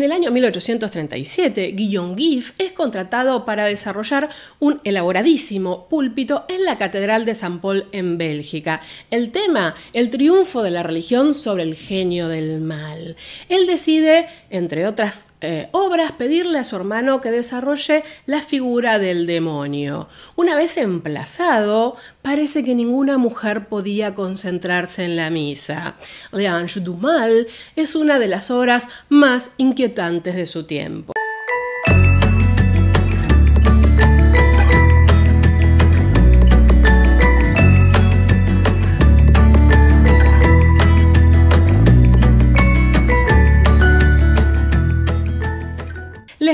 En el año 1837, Guillaume gif es contratado para desarrollar un elaboradísimo púlpito en la Catedral de San Paul en Bélgica. El tema, el triunfo de la religión sobre el genio del mal. Él decide, entre otras eh, obras, pedirle a su hermano que desarrolle la figura del demonio. Una vez emplazado, parece que ninguna mujer podía concentrarse en la misa. L'Ange du Mal es una de las obras más inquietantes de su tiempo.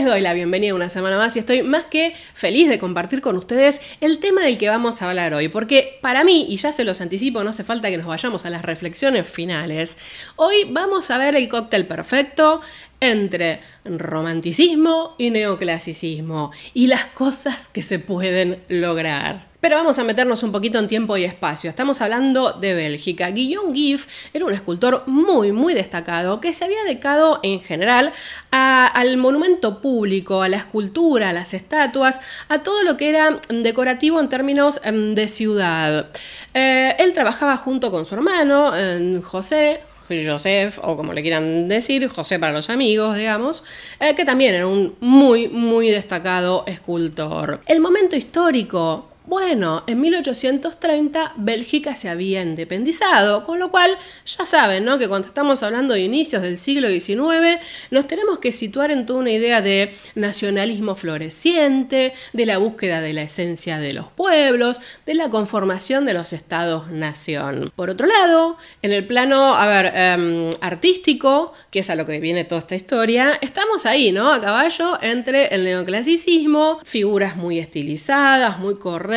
doy la bienvenida una semana más y estoy más que feliz de compartir con ustedes el tema del que vamos a hablar hoy, porque para mí, y ya se los anticipo, no hace falta que nos vayamos a las reflexiones finales, hoy vamos a ver el cóctel perfecto, entre romanticismo y neoclasicismo y las cosas que se pueden lograr. Pero vamos a meternos un poquito en tiempo y espacio. Estamos hablando de Bélgica. Guillaume Giff era un escultor muy, muy destacado que se había dedicado en general al monumento público, a la escultura, a las estatuas, a todo lo que era decorativo en términos em, de ciudad. Eh, él trabajaba junto con su hermano, em, José, Joseph, o como le quieran decir, José para los amigos, digamos, eh, que también era un muy, muy destacado escultor. El momento histórico bueno, en 1830 Bélgica se había independizado, con lo cual ya saben, ¿no? Que cuando estamos hablando de inicios del siglo XIX, nos tenemos que situar en toda una idea de nacionalismo floreciente, de la búsqueda de la esencia de los pueblos, de la conformación de los estados-nación. Por otro lado, en el plano, a ver, em, artístico, que es a lo que viene toda esta historia, estamos ahí, ¿no? A caballo entre el neoclasicismo, figuras muy estilizadas, muy correctas,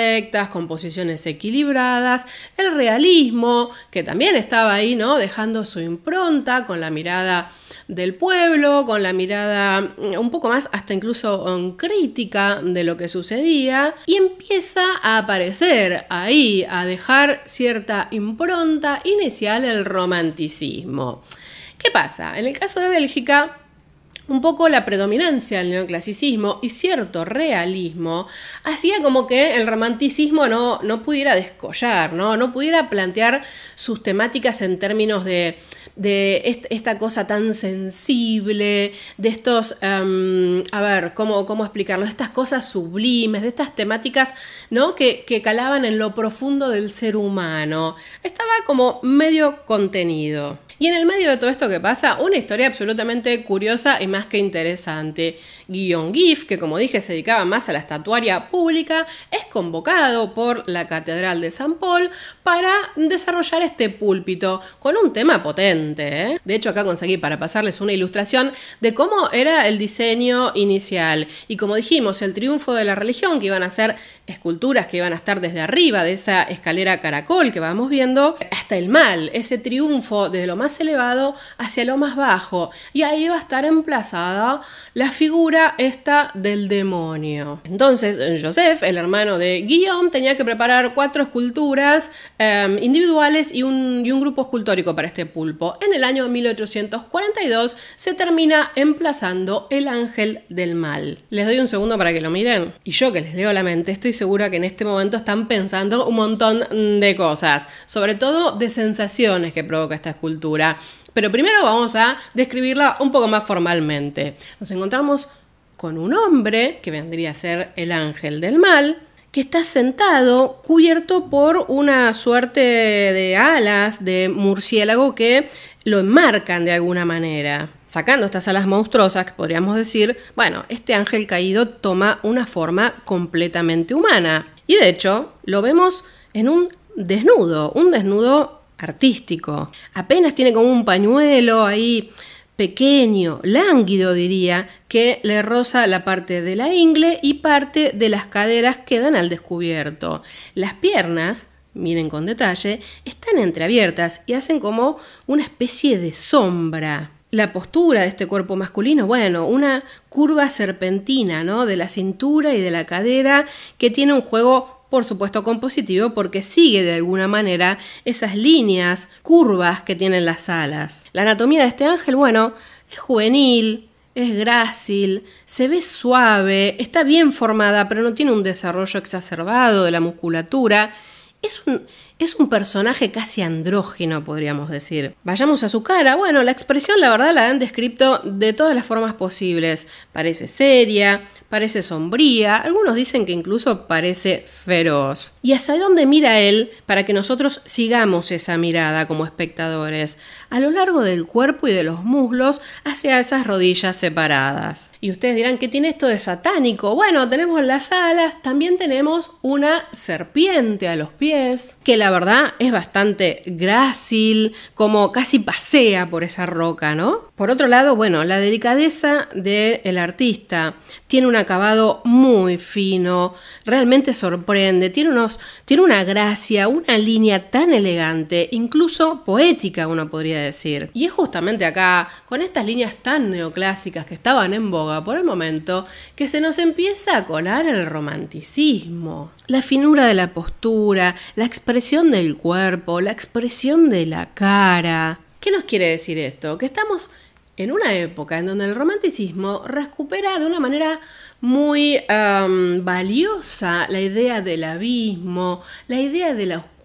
composiciones equilibradas, el realismo, que también estaba ahí, ¿no? Dejando su impronta con la mirada del pueblo, con la mirada mm, un poco más, hasta incluso crítica de lo que sucedía, y empieza a aparecer ahí, a dejar cierta impronta inicial el romanticismo. ¿Qué pasa? En el caso de Bélgica, un poco la predominancia del neoclasicismo y cierto realismo hacía como que el romanticismo no, pudiera descollar, ¿no? no pudiera plantear sus temáticas en términos de, esta cosa tan sensible, de estos, em, a ver, ¿cómo, ¿cómo explicarlo? De estas cosas sublimes, de estas temáticas ¿no? que calaban en lo profundo del ser humano. Estaba como medio contenido. Y en el medio de todo esto que pasa, una historia absolutamente curiosa y más que interesante. Guion Giff, que como dije se dedicaba más a la estatuaria pública, es convocado por la Catedral de San Paul para desarrollar este púlpito con un tema potente. ¿eh? De hecho, acá conseguí para pasarles una ilustración de cómo era el diseño inicial. Y como dijimos, el triunfo de la religión, que iban a ser esculturas que iban a estar desde arriba de esa escalera caracol que vamos viendo, hasta el mal, ese triunfo desde lo más elevado hacia lo más bajo. Y ahí va a estar emplazada la figura esta del demonio. Entonces, Joseph, el hermano de Guillaume, tenía que preparar cuatro esculturas Em, individuales y un grupo escultórico para este pulpo. En el año 1842 se termina emplazando el ángel del mal. Les doy un segundo para que lo miren. Y yo que les leo la mente, estoy segura que en este momento están pensando un montón de cosas, sobre todo de sensaciones que provoca esta escultura. Pero primero vamos a describirla un poco más formalmente. Nos encontramos con un hombre, que vendría a ser el ángel del mal, que está sentado cubierto por una suerte de alas de murciélago que lo enmarcan de alguna manera. Sacando estas alas monstruosas, podríamos decir, bueno, este ángel caído toma una forma completamente humana. Y de hecho, lo vemos en un desnudo, un desnudo artístico. Apenas tiene como un pañuelo ahí pequeño, lánguido diría, que le roza la parte de la ingle y parte de las caderas quedan al descubierto. Las piernas, miren con detalle, están entreabiertas y hacen como una especie de sombra la postura de este cuerpo masculino, bueno, una curva serpentina, ¿no? De la cintura y de la cadera que tiene un juego por supuesto compositivo porque sigue de alguna manera esas líneas curvas que tienen las alas. La anatomía de este ángel, bueno, es juvenil, es grácil, se ve suave, está bien formada, pero no tiene un desarrollo exacerbado de la musculatura. Es un, personaje casi andrógino, podríamos decir. Vayamos a su cara. Bueno, la expresión, la verdad, la han descrito de todas las formas posibles. Parece seria, parece sombría, algunos dicen que incluso parece feroz. ¿Y hacia dónde mira él para que nosotros sigamos esa mirada como espectadores? a lo largo del cuerpo y de los muslos hacia esas rodillas separadas. Y ustedes dirán, ¿qué tiene esto de satánico? Bueno, tenemos las alas, también tenemos una serpiente a los pies, que la verdad es bastante grácil, como casi pasea por esa roca, ¿no? Por otro lado, bueno, la delicadeza del artista tiene un acabado muy fino, realmente sorprende, tiene, unos, tiene una gracia, una línea tan elegante, incluso poética, uno podría decir. Y es justamente acá, con estas líneas tan neoclásicas que estaban en boga por el momento, que se nos empieza a colar el romanticismo. La finura de la postura, la expresión del cuerpo, la expresión de la cara. ¿Qué nos quiere decir esto? Que estamos en una época en donde el romanticismo recupera de una manera muy valiosa la idea del abismo, la idea de la oscuridad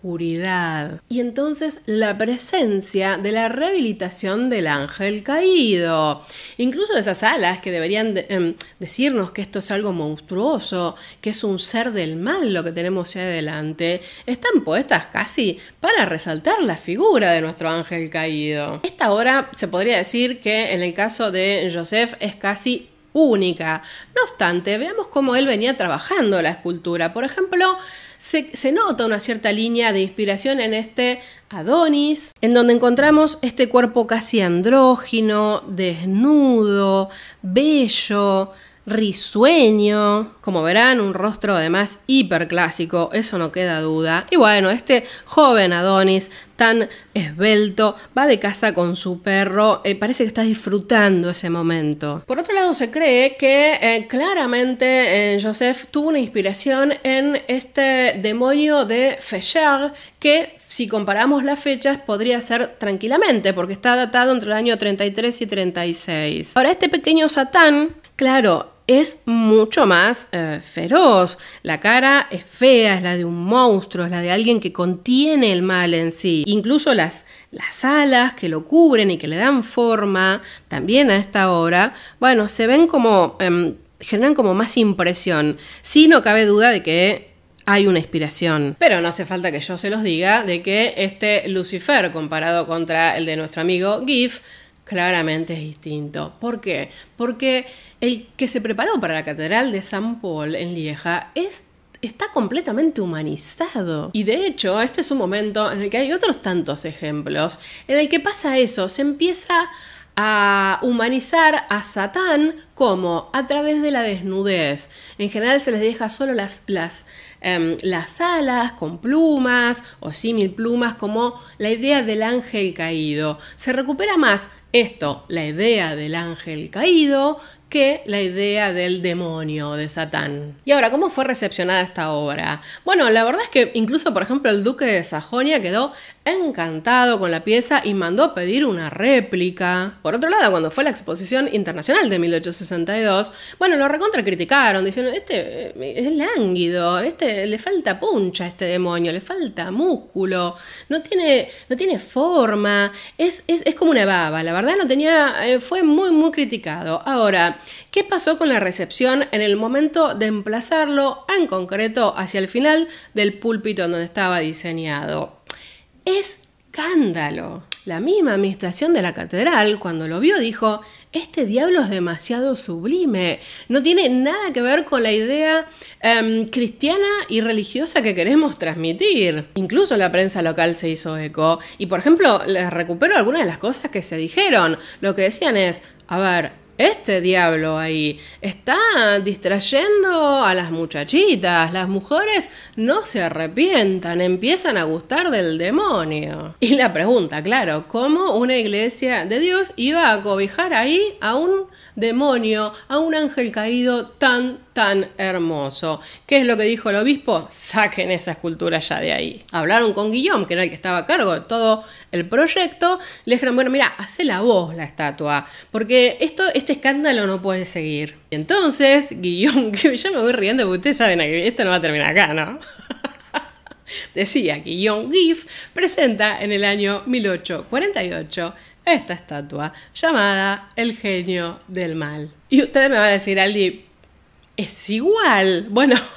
y entonces la presencia de la rehabilitación del ángel caído. Incluso esas alas que deberían em, decirnos que esto es algo monstruoso, que es un ser del mal lo que tenemos ahí adelante, están puestas casi para resaltar la figura de nuestro ángel caído. Esta hora se podría decir que en el caso de Joseph es casi única. No obstante, veamos cómo él venía trabajando la escultura. Por ejemplo, se, se, nota una cierta línea de inspiración en este Adonis, en donde encontramos este cuerpo casi andrógino, desnudo, bello, risueño, como verán, un rostro además hiperclásico, eso no queda duda. Y bueno, este joven Adonis tan esbelto, va de casa con su perro, eh, parece que está disfrutando ese momento. Por otro lado, se cree que eh, claramente eh, Joseph tuvo una inspiración en este demonio de Fechard que si comparamos las fechas podría ser tranquilamente porque está datado entre el año 33 y 36. Ahora, este pequeño Satán, claro, es mucho más eh, feroz. La cara es fea, es la de un monstruo, es la de alguien que contiene el mal en sí. Incluso las, las alas que lo cubren y que le dan forma, también a esta obra, bueno, se ven como, em, generan como más impresión. Sí, no cabe duda de que hay una inspiración. Pero no hace falta que yo se los diga de que este Lucifer comparado contra el de nuestro amigo Giff, Claramente es distinto. ¿Por qué? Porque el que se preparó para la Catedral de San Paul en Lieja está completamente humanizado. Y de hecho, este es un momento en el que hay otros tantos ejemplos, en el que pasa eso, se empieza a humanizar a Satán como a través de la desnudez. En general se les deja solo las, em, alas con plumas o símil plumas como la idea del ángel caído. Se recupera más esto, la idea del ángel caído, que la idea del demonio de Satán. Y ahora, ¿cómo fue recepcionada esta obra? Bueno, la verdad es que incluso, por ejemplo, el duque de Sajonia quedó encantado con la pieza y mandó pedir una réplica. Por otro lado, cuando fue la exposición internacional de 1862, bueno, lo recontra criticaron, diciendo, este eh, es lánguido, este le falta puncha a este demonio, le falta músculo, no tiene, no tiene forma, es, como una baba, la verdad no tenía, eh, fue muy, muy criticado. Ahora, ¿qué pasó con la recepción en el momento de emplazarlo en concreto hacia el final del púlpito donde estaba diseñado? Es escándalo. La misma administración de la catedral, cuando lo vio, dijo, este diablo es demasiado sublime, no tiene nada que ver con la idea em, cristiana y religiosa que queremos transmitir. Incluso la prensa local se hizo eco y, por ejemplo, les recupero algunas de las cosas que se dijeron. Lo que decían es, a ver, este diablo ahí está distrayendo a las muchachitas. Las mujeres no se arrepientan, empiezan a gustar del demonio. Y la pregunta, claro, ¿cómo una iglesia de Dios iba a cobijar ahí a un demonio, a un ángel caído tan, tan hermoso? ¿Qué es lo que dijo el obispo? Saquen esa escultura ya de ahí. Hablaron con Guillaume, que era el que estaba a cargo de todo el proyecto. Le dijeron, bueno, mira, hace la voz la estatua, porque esto es este escándalo no puede seguir. Y entonces, Guillón, ya yo me voy riendo porque ustedes saben que esto no va a terminar acá, ¿no? Decía Guillón Giff presenta en el año 1848 esta estatua llamada El genio del mal. Y ustedes me van a decir, Aldi, es igual. Bueno,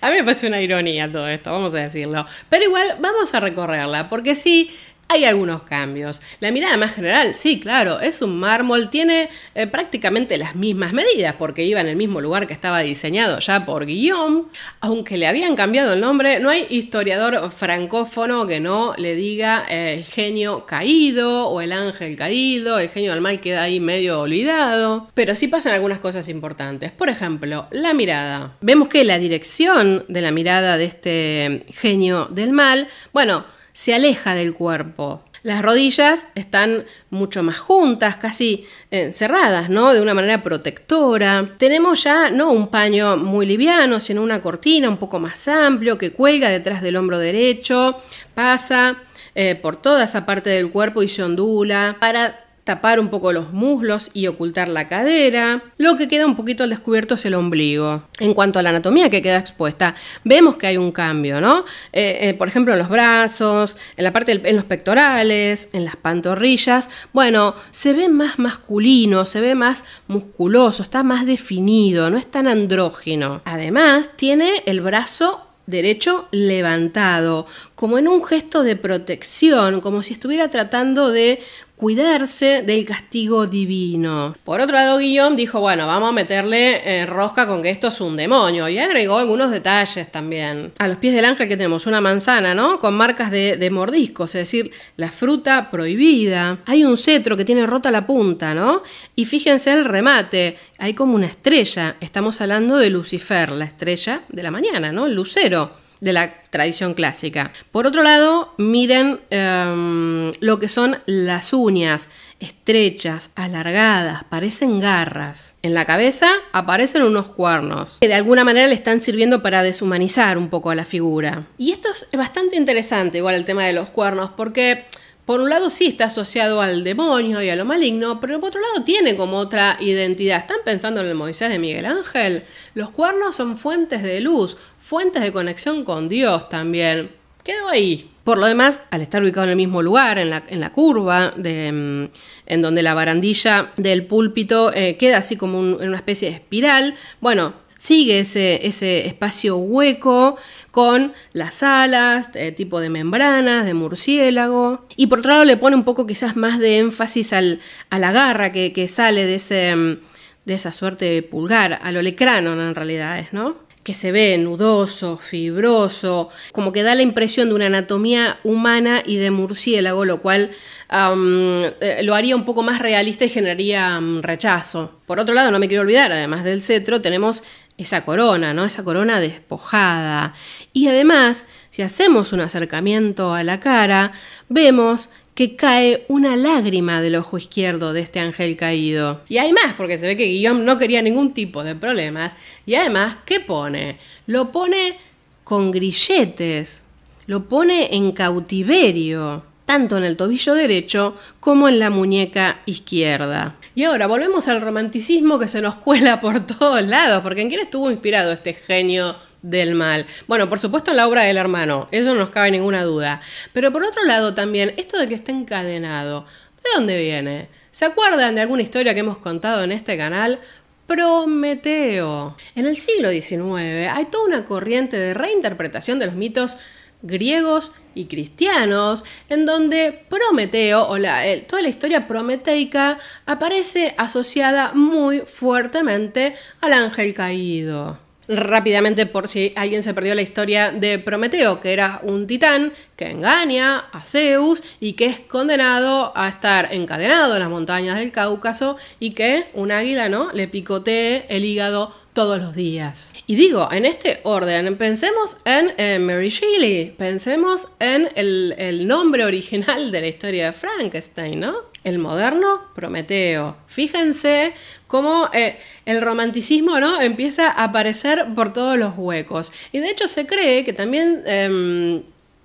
a mí me parece una ironía todo esto, vamos a decirlo. Pero igual vamos a recorrerla, porque sí, hay algunos cambios. La mirada más general, sí, claro, es un mármol, tiene eh, prácticamente las mismas medidas porque iba en el mismo lugar que estaba diseñado ya por Guillaume. Aunque le habían cambiado el nombre, no hay historiador francófono que no le diga eh, el genio caído o el ángel caído, el genio del mal queda ahí medio olvidado. Pero sí pasan algunas cosas importantes. Por ejemplo, la mirada. Vemos que la dirección de la mirada de este genio del mal, bueno, se aleja del cuerpo. Las rodillas están mucho más juntas, casi encerradas, cerradas, ¿no? De una manera protectora. Tenemos ya no un paño muy liviano, sino una cortina un poco más amplio que cuelga detrás del hombro derecho, pasa eh, por toda esa parte del cuerpo y se ondula para tapar un poco los muslos y ocultar la cadera. Lo que queda un poquito al descubierto es el ombligo. En cuanto a la anatomía que queda expuesta, vemos que hay un cambio, ¿no? Eh, eh, por ejemplo, en los brazos, en la parte, en los pectorales, en las pantorrillas. Bueno, se ve más masculino, se ve más musculoso, está más definido, no es tan andrógino. Además, tiene el brazo derecho levantado, como en un gesto de protección, como si estuviera tratando de cuidarse del castigo divino. Por otro lado, Guillaume dijo, bueno, vamos a meterle eh, rosca con que esto es un demonio. Y agregó algunos detalles también. A los pies del ángel que tenemos una manzana, ¿no? Con marcas de, de mordiscos, es decir, la fruta prohibida. Hay un cetro que tiene rota la punta, ¿no? Y fíjense el remate. Hay como una estrella. Estamos hablando de Lucifer, la estrella de la mañana, ¿no? El lucero de la tradición clásica. Por otro lado, miren em, lo que son las uñas, estrechas, alargadas, parecen garras. En la cabeza aparecen unos cuernos, que de alguna manera le están sirviendo para deshumanizar un poco a la figura. Y esto es bastante interesante, igual el tema de los cuernos, porque... Por un lado sí está asociado al demonio y a lo maligno, pero por otro lado tiene como otra identidad. ¿Están pensando en el Moisés de Miguel Ángel? Los cuernos son fuentes de luz, fuentes de conexión con Dios también. Quedó ahí. Por lo demás, al estar ubicado en el mismo lugar, en la, curva, de, mm, en donde la barandilla del púlpito eh, queda así como en una especie de espiral, bueno, sigue ese, espacio hueco con las alas, eh, tipo de membranas, de murciélago. Y por otro lado le pone un poco quizás más de énfasis a la garra que, sale de, ese, mm, de esa suerte de pulgar, al olecrano en realidad es, ¿no? que se ve nudoso, fibroso, como que da la impresión de una anatomía humana y de murciélago, lo cual eh, lo haría un poco más realista y generaría rechazo. Por otro lado, no me quiero olvidar, además del cetro, tenemos esa corona, ¿no? Esa corona despojada. Y además, si hacemos un acercamiento a la cara, vemos que cae una lágrima del ojo izquierdo de este ángel caído. Y hay más, porque se ve que Guillaume no quería ningún tipo de problemas. Y además, ¿qué pone? Lo pone con grilletes, lo pone en cautiverio, tanto en el tobillo derecho como en la muñeca izquierda. Y ahora volvemos al romanticismo que se nos cuela por todos lados, porque ¿en quién estuvo inspirado este genio del mal. Bueno, por supuesto la obra del hermano, eso no nos cabe ninguna duda. Pero por otro lado también, esto de que está encadenado, ¿de dónde viene? ¿Se acuerdan de alguna historia que hemos contado en este canal? Prometeo. En el siglo XIX hay toda una corriente de reinterpretación de los mitos griegos y cristianos, en donde Prometeo o la, toda la historia prometeica aparece asociada muy fuertemente al ángel caído rápidamente por si alguien se perdió la historia de Prometeo, que era un titán que engaña a Zeus y que es condenado a estar encadenado en las montañas del Cáucaso y que un águila ¿no? le picotee el hígado todos los días. Y digo, en este orden, pensemos en eh, Mary Shelley, pensemos en el, nombre original de la historia de Frankenstein, ¿no? el moderno Prometeo. Fíjense cómo eh, el romanticismo ¿no? empieza a aparecer por todos los huecos. Y de hecho se cree que también em,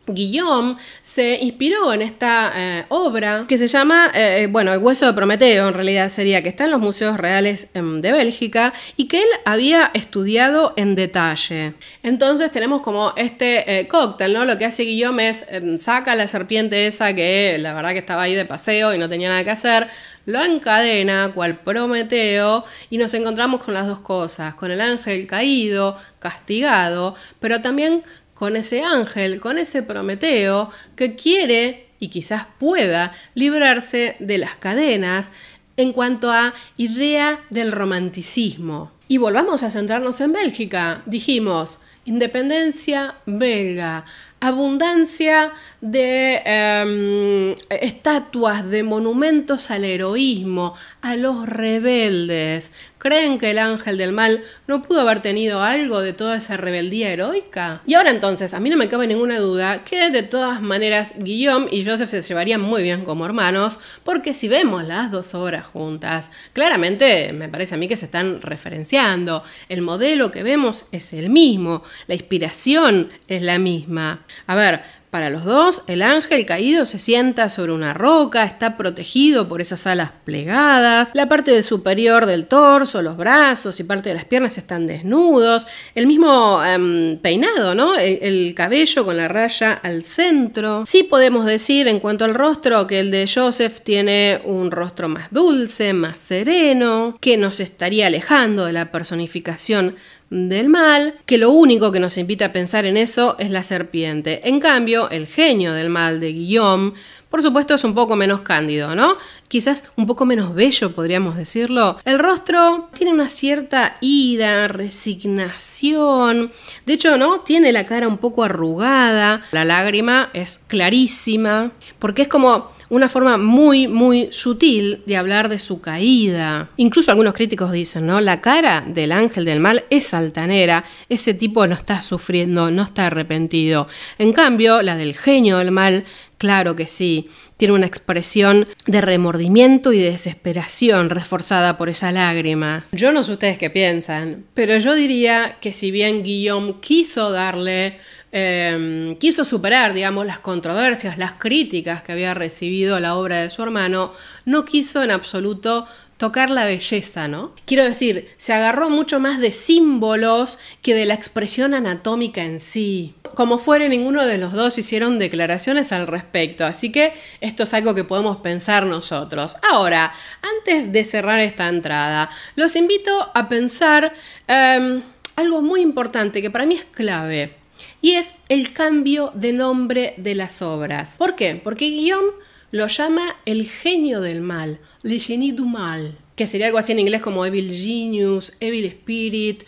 Guillaume se inspiró en esta eh, obra que se llama, eh, bueno, El hueso de Prometeo en realidad sería, que está en los museos reales em, de Bélgica y que él había estudiado en detalle. Entonces tenemos como este eh, cóctel, ¿no? Lo que hace Guillaume es em, saca la serpiente esa que la verdad que estaba ahí de paseo y no tenía nada que hacer, lo encadena cual Prometeo y nos encontramos con las dos cosas, con el ángel caído, castigado, pero también con ese ángel, con ese Prometeo que quiere y quizás pueda librarse de las cadenas en cuanto a idea del romanticismo. Y volvamos a centrarnos en Bélgica. Dijimos, independencia belga, abundancia de em, estatuas, de monumentos al heroísmo, a los rebeldes. ¿Creen que el ángel del mal no pudo haber tenido algo de toda esa rebeldía heroica? Y ahora entonces, a mí no me cabe ninguna duda que de todas maneras Guillaume y Joseph se llevarían muy bien como hermanos, porque si vemos las dos obras juntas, claramente me parece a mí que se están referenciando. El modelo que vemos es el mismo, la inspiración es la misma. A ver, para los dos, el ángel caído se sienta sobre una roca, está protegido por esas alas plegadas, la parte superior del torso, los brazos y parte de las piernas están desnudos, el mismo em, peinado, ¿no? El, el, cabello con la raya al centro. Sí podemos decir en cuanto al rostro que el de Joseph tiene un rostro más dulce, más sereno, que nos estaría alejando de la personificación del mal, que lo único que nos invita a pensar en eso es la serpiente. En cambio, el genio del mal de Guillaume, por supuesto, es un poco menos cándido, ¿no? Quizás un poco menos bello, podríamos decirlo. El rostro tiene una cierta ira, resignación. De hecho, ¿no? Tiene la cara un poco arrugada. La lágrima es clarísima. Porque es como una forma muy, muy sutil de hablar de su caída. Incluso algunos críticos dicen, ¿no? La cara del ángel del mal es altanera, ese tipo no está sufriendo, no está arrepentido. En cambio, la del genio del mal, claro que sí, tiene una expresión de remordimiento y de desesperación reforzada por esa lágrima. Yo no sé ustedes qué piensan, pero yo diría que si bien Guillaume quiso darle Em, quiso superar, digamos, las controversias, las críticas que había recibido la obra de su hermano, no quiso en absoluto tocar la belleza, ¿no? Quiero decir, se agarró mucho más de símbolos que de la expresión anatómica en sí. Como fuere, ninguno de los dos hicieron declaraciones al respecto, así que esto es algo que podemos pensar nosotros. Ahora, antes de cerrar esta entrada, los invito a pensar em, algo muy importante que para mí es clave y es el cambio de nombre de las obras. ¿Por qué? Porque Guillaume lo llama el genio del mal, le génie du mal, que sería algo así en inglés como evil genius, evil spirit,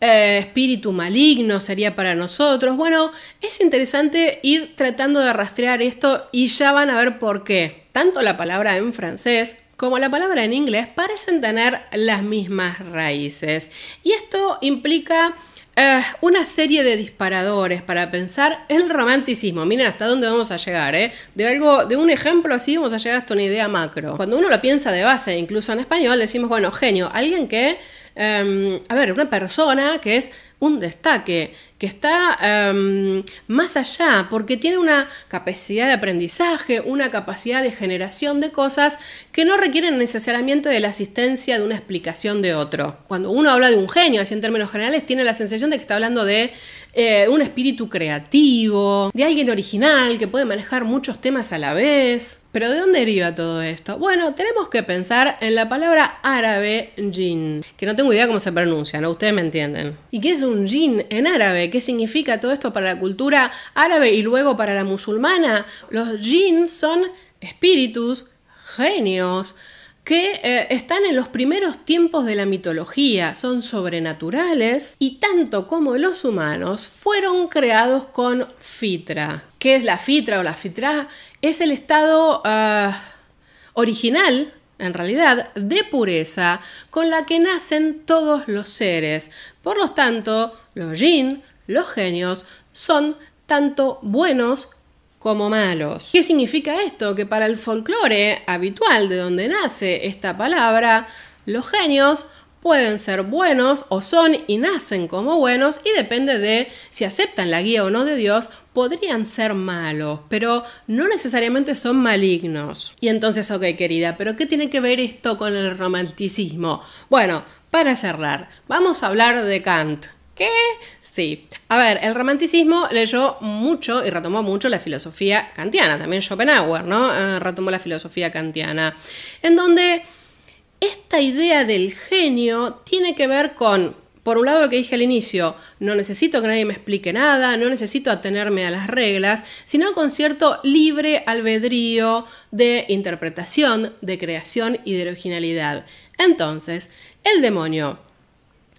eh, espíritu maligno sería para nosotros. Bueno, es interesante ir tratando de rastrear esto y ya van a ver por qué. Tanto la palabra en francés como la palabra en inglés parecen tener las mismas raíces. Y esto implica eh, una serie de disparadores para pensar el romanticismo. Miren hasta dónde vamos a llegar, eh. De algo, de un ejemplo así vamos a llegar hasta una idea macro. Cuando uno lo piensa de base, incluso en español, decimos, bueno, genio, alguien que, em, a ver, una persona que es un destaque que está em, más allá, porque tiene una capacidad de aprendizaje, una capacidad de generación de cosas que no requieren necesariamente de la asistencia de una explicación de otro. Cuando uno habla de un genio, así en términos generales, tiene la sensación de que está hablando de eh, un espíritu creativo, de alguien original que puede manejar muchos temas a la vez. Pero ¿de dónde deriva todo esto? Bueno, tenemos que pensar en la palabra árabe jin, que no tengo idea cómo se pronuncia, ¿no? Ustedes me entienden. ¿Y qué es un jin en árabe? qué significa todo esto para la cultura árabe y luego para la musulmana. Los yin son espíritus, genios, que eh, están en los primeros tiempos de la mitología, son sobrenaturales y tanto como los humanos fueron creados con fitra. ¿Qué es la fitra o la fitra? Es el estado ah, original, en realidad, de pureza con la que nacen todos los seres. Por lo tanto, los jinn los genios son tanto buenos como malos. ¿Qué significa esto? Que para el folclore habitual de donde nace esta palabra, los genios pueden ser buenos o son y nacen como buenos y depende de si aceptan la guía o no de Dios, podrían ser malos, pero no necesariamente son malignos. Y entonces, ok querida, pero ¿qué tiene que ver esto con el romanticismo? Bueno, para cerrar, vamos a hablar de Kant. ¿Qué? Sí. A ver, el romanticismo leyó mucho y retomó mucho la filosofía kantiana, también Schopenhauer, ¿no? Ah, retomó la filosofía kantiana, en donde esta idea del genio tiene que ver con, por un lado lo que dije al inicio, no necesito que nadie me explique nada, no necesito atenerme a las reglas, sino con cierto libre albedrío de interpretación, de creación y de originalidad. Entonces, el demonio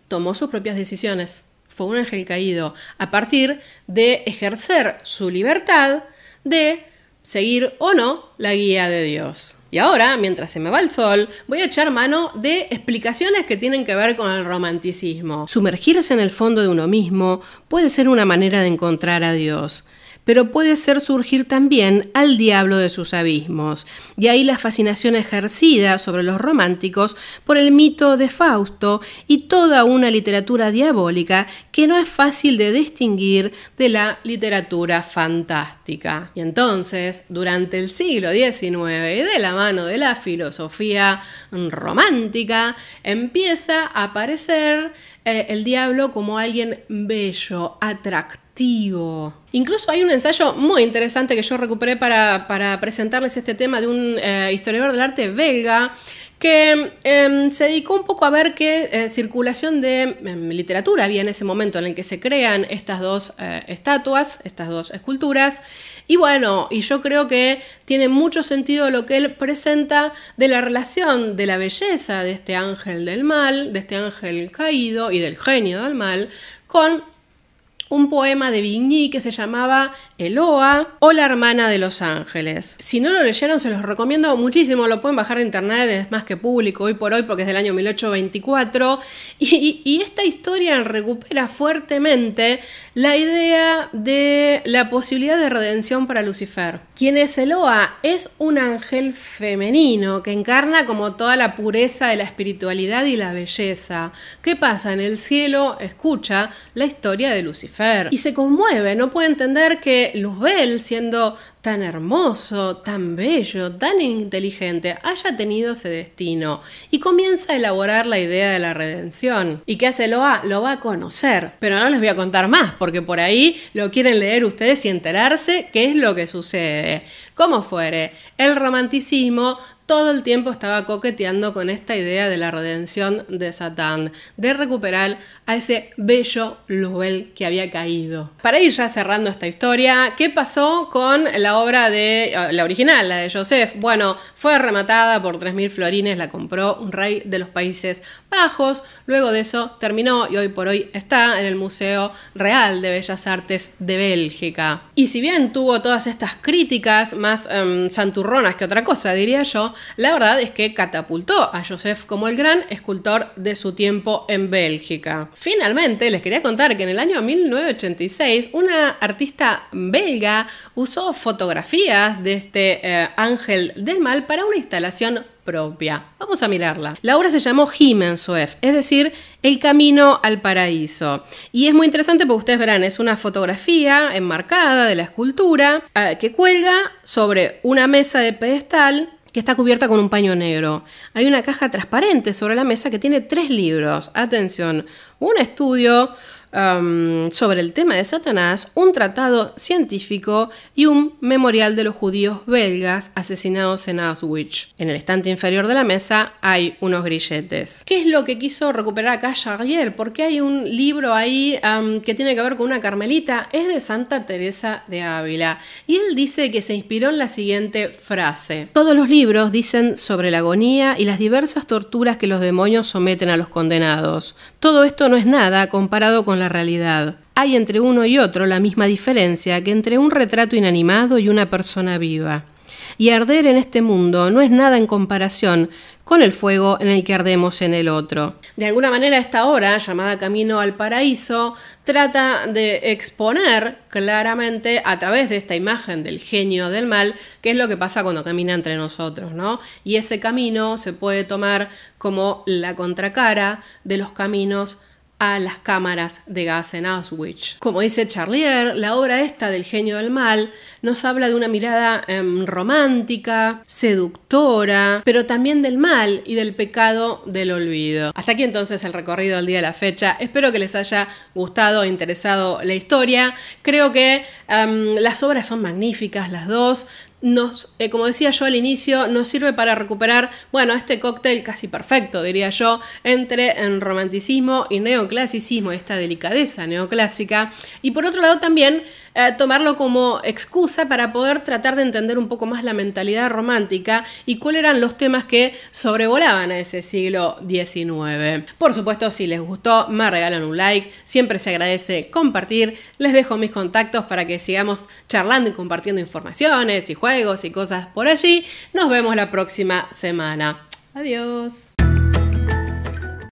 tomó sus propias decisiones fue un ángel caído, a partir de ejercer su libertad de seguir o no la guía de Dios. Y ahora, mientras se me va el sol, voy a echar mano de explicaciones que tienen que ver con el romanticismo. Sumergirse en el fondo de uno mismo puede ser una manera de encontrar a Dios pero puede ser surgir también al diablo de sus abismos. De ahí la fascinación ejercida sobre los románticos por el mito de Fausto y toda una literatura diabólica que no es fácil de distinguir de la literatura fantástica. Y entonces, durante el siglo XIX, de la mano de la filosofía romántica, empieza a aparecer eh, el diablo como alguien bello, atractivo Incluso hay un ensayo muy interesante que yo recuperé para, presentarles este tema de un eh, historiador del arte belga que em, se dedicó un poco a ver qué eh, circulación de em, literatura había en ese momento en el que se crean estas dos eh, estatuas, estas dos esculturas. Y bueno, y yo creo que tiene mucho sentido lo que él presenta de la relación de la belleza de este ángel del mal, de este ángel caído y del genio del mal, con un poema de Vigny que se llamaba Eloa o La hermana de los ángeles. Si no lo leyeron, se los recomiendo muchísimo, lo pueden bajar de internet, es más que público hoy por hoy porque es del año 1824 y, y esta historia recupera fuertemente la idea de la posibilidad de redención para Lucifer, quien es Eloa, es un ángel femenino que encarna como toda la pureza de la espiritualidad y la belleza. ¿Qué pasa? En el cielo escucha la historia de Lucifer y se conmueve, no puede entender que Luzbel, siendo tan hermoso, tan bello, tan inteligente haya tenido ese destino y comienza a elaborar la idea de la redención. ¿Y qué hace Lo va a conocer, pero no les voy a contar más porque por ahí lo quieren leer ustedes y enterarse qué es lo que sucede. Como fuere, el romanticismo todo el tiempo estaba coqueteando con esta idea de la redención de Satán, de recuperar a ese bello lobel que había caído. Para ir ya cerrando esta historia, ¿qué pasó con la obra de eh, la original, la de Joseph? Bueno, fue rematada por 3.000 florines, la compró un rey de los países bajos. Luego de eso terminó y hoy por hoy está en el Museo Real de Bellas Artes de Bélgica. Y si bien tuvo todas estas críticas más em, santurronas que otra cosa, diría yo, la verdad es que catapultó a Joseph como el gran escultor de su tiempo en Bélgica. Finalmente, les quería contar que en el año 1986 una artista belga usó fotografías de este eh, ángel del mal para una instalación propia. Vamos a mirarla. La obra se llamó Himensoef, es decir, El camino al paraíso. Y es muy interesante porque ustedes verán, es una fotografía enmarcada de la escultura eh, que cuelga sobre una mesa de pedestal que está cubierta con un paño negro. Hay una caja transparente sobre la mesa que tiene tres libros. Atención, un estudio Um, sobre el tema de Satanás, un tratado científico y un memorial de los judíos belgas asesinados en Auschwitz. En el estante inferior de la mesa hay unos grilletes. ¿Qué es lo que quiso recuperar acá ¿Por Porque hay un libro ahí um, que tiene que ver con una carmelita, es de Santa Teresa de Ávila. Y él dice que se inspiró en la siguiente frase. Todos los libros dicen sobre la agonía y las diversas torturas que los demonios someten a los condenados. Todo esto no es nada comparado con la realidad. Hay entre uno y otro la misma diferencia que entre un retrato inanimado y una persona viva. Y arder en este mundo no es nada en comparación con el fuego en el que ardemos en el otro. De alguna manera esta obra, llamada Camino al Paraíso, trata de exponer claramente a través de esta imagen del genio del mal, qué es lo que pasa cuando camina entre nosotros, ¿no? Y ese camino se puede tomar como la contracara de los caminos a las cámaras de gas en Auschwitz. Como dice Charlier, la obra esta del genio del mal nos habla de una mirada em, romántica, seductora, pero también del mal y del pecado del olvido. Hasta aquí entonces el recorrido del día de la fecha. Espero que les haya gustado e interesado la historia. Creo que em, las obras son magníficas, las dos. Eh, como decía yo al inicio, nos sirve para recuperar, bueno, este cóctel casi perfecto, diría yo, entre romanticismo y neoclasicismo, esta delicadeza neoclásica. Y por otro lado también eh, tomarlo como excusa para poder tratar de entender un poco más la mentalidad romántica y cuáles eran los temas que sobrevolaban a ese siglo XIX. Por supuesto, si les gustó, me regalan un like, siempre se agradece compartir, les dejo mis contactos para que sigamos charlando y compartiendo informaciones y juegos y cosas por allí. Nos vemos la próxima semana. Adiós.